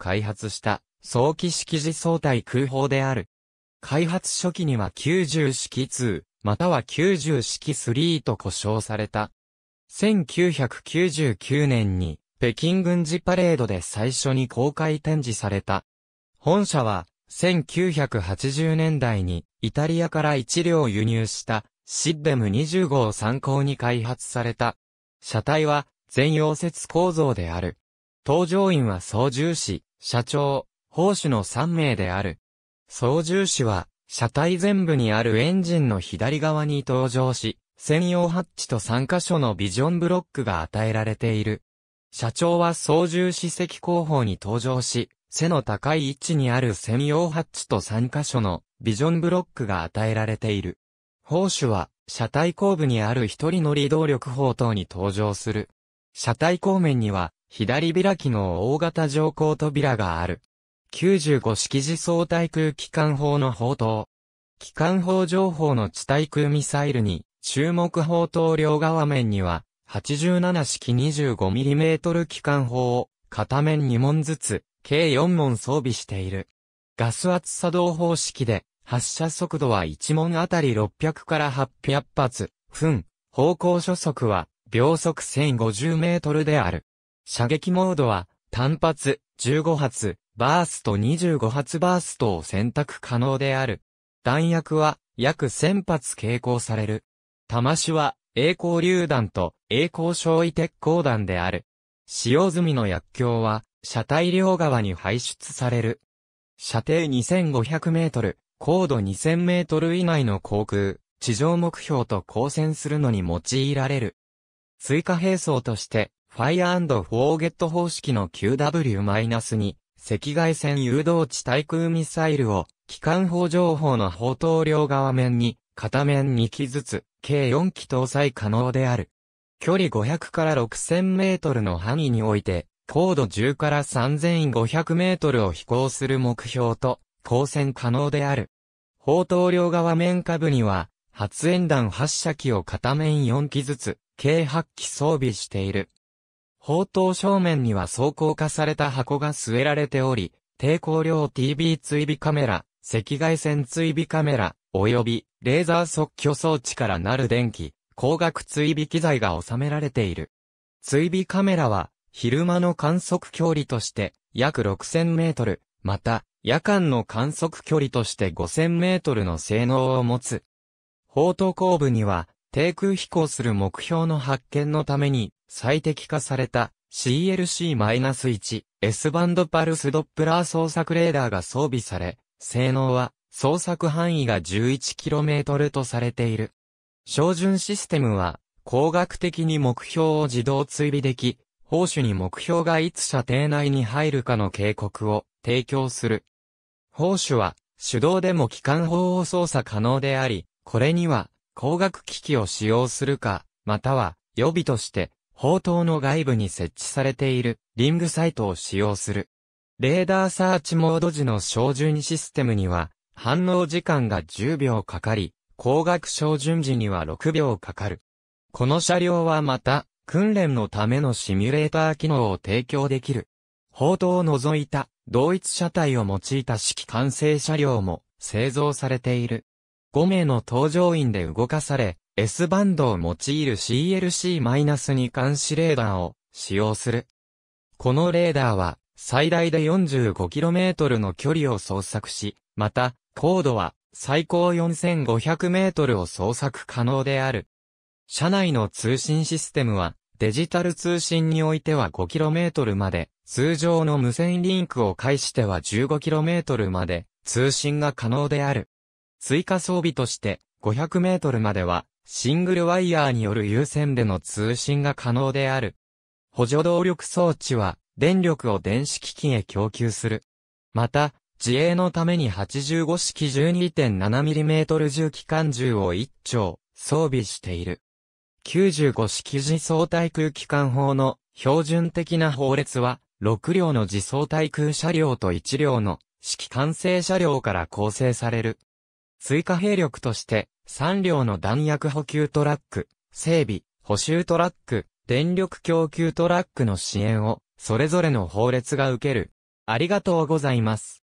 開発した早期式時相対空砲である。開発初期には90式2、または90式3と呼称された。1999年に北京軍事パレードで最初に公開展示された。本社は1980年代にイタリアから1両輸入したシッデム2 5号を参考に開発された。車体は全溶接構造である。搭乗員は操縦士、社長、砲手の3名である。操縦士は、車体全部にあるエンジンの左側に登場し、専用ハッチと3カ所のビジョンブロックが与えられている。社長は操縦士席後方に登場し、背の高い位置にある専用ハッチと3カ所のビジョンブロックが与えられている。砲手は、車体後部にある一人乗り動力砲等に登場する。車体後面には、左開きの大型乗降扉がある。95式自走対空機関砲の砲塔。機関砲情報の地対空ミサイルに、注目砲塔両側面には、87式 25mm 機関砲を、片面2門ずつ、計4門装備している。ガス圧作動方式で、発射速度は1門あたり600から800発、分、方向初速は、秒速1050メートルである。射撃モードは、単発、15発、バースト25発バーストを選択可能である。弾薬は、約1000発携行される。弾種は、栄光榴弾と栄光焼夷鉄鋼弾である。使用済みの薬莢は、車体両側に排出される。射程2500メートル、高度2000メートル以内の航空、地上目標と交戦するのに用いられる。追加兵装として、Fire&Forget 方式の QW-2 赤外線誘導地対空ミサイルを機関砲情報の砲塔両側面に片面2機ずつ計4機搭載可能である。距離500から6000メートルの範囲において高度10から3500メートルを飛行する目標と交戦可能である。砲塔両側面下部には発煙弾発射機を片面4機ずつ計8機装備している。砲塔正面には装甲化された箱が据えられており、抵抗量 TB 追尾カメラ、赤外線追尾カメラ、及びレーザー即挙装置からなる電気、光学追尾機材が収められている。追尾カメラは、昼間の観測距離として約6000メートル、また、夜間の観測距離として5000メートルの性能を持つ。砲塔後部には、低空飛行する目標の発見のために最適化された CLC-1 S バンドパルスドップラー捜索レーダーが装備され、性能は捜索範囲が 11km とされている。照準システムは、工学的に目標を自動追尾でき、砲手に目標がいつ射程内に入るかの警告を提供する。砲手は手動でも機関砲を操作可能であり、これには工学機器を使用するか、または予備として砲塔の外部に設置されているリングサイトを使用する。レーダーサーチモード時の照準システムには反応時間が10秒かかり、光学照準時には6秒かかる。この車両はまた訓練のためのシミュレーター機能を提供できる。砲塔を除いた同一車体を用いた式完成車両も製造されている。5名の搭乗員で動かされ、S バンドを用いる CLC-2 監視レーダーを使用する。このレーダーは最大で 45km の距離を捜索し、また高度は最高 4500m を捜索可能である。車内の通信システムはデジタル通信においては 5km まで、通常の無線リンクを介しては 15km まで通信が可能である。追加装備として 500m まではシングルワイヤーによる有線での通信が可能である。補助動力装置は、電力を電子機器へ供給する。また、自衛のために85式 12.7mm 重機関銃を1丁装備している。95式自走対空機関砲の標準的な法列は、6両の自走対空車両と1両の式管制車両から構成される。追加兵力として、3両の弾薬補給トラック、整備、補修トラック、電力供給トラックの支援を、それぞれの法律が受ける。ありがとうございます。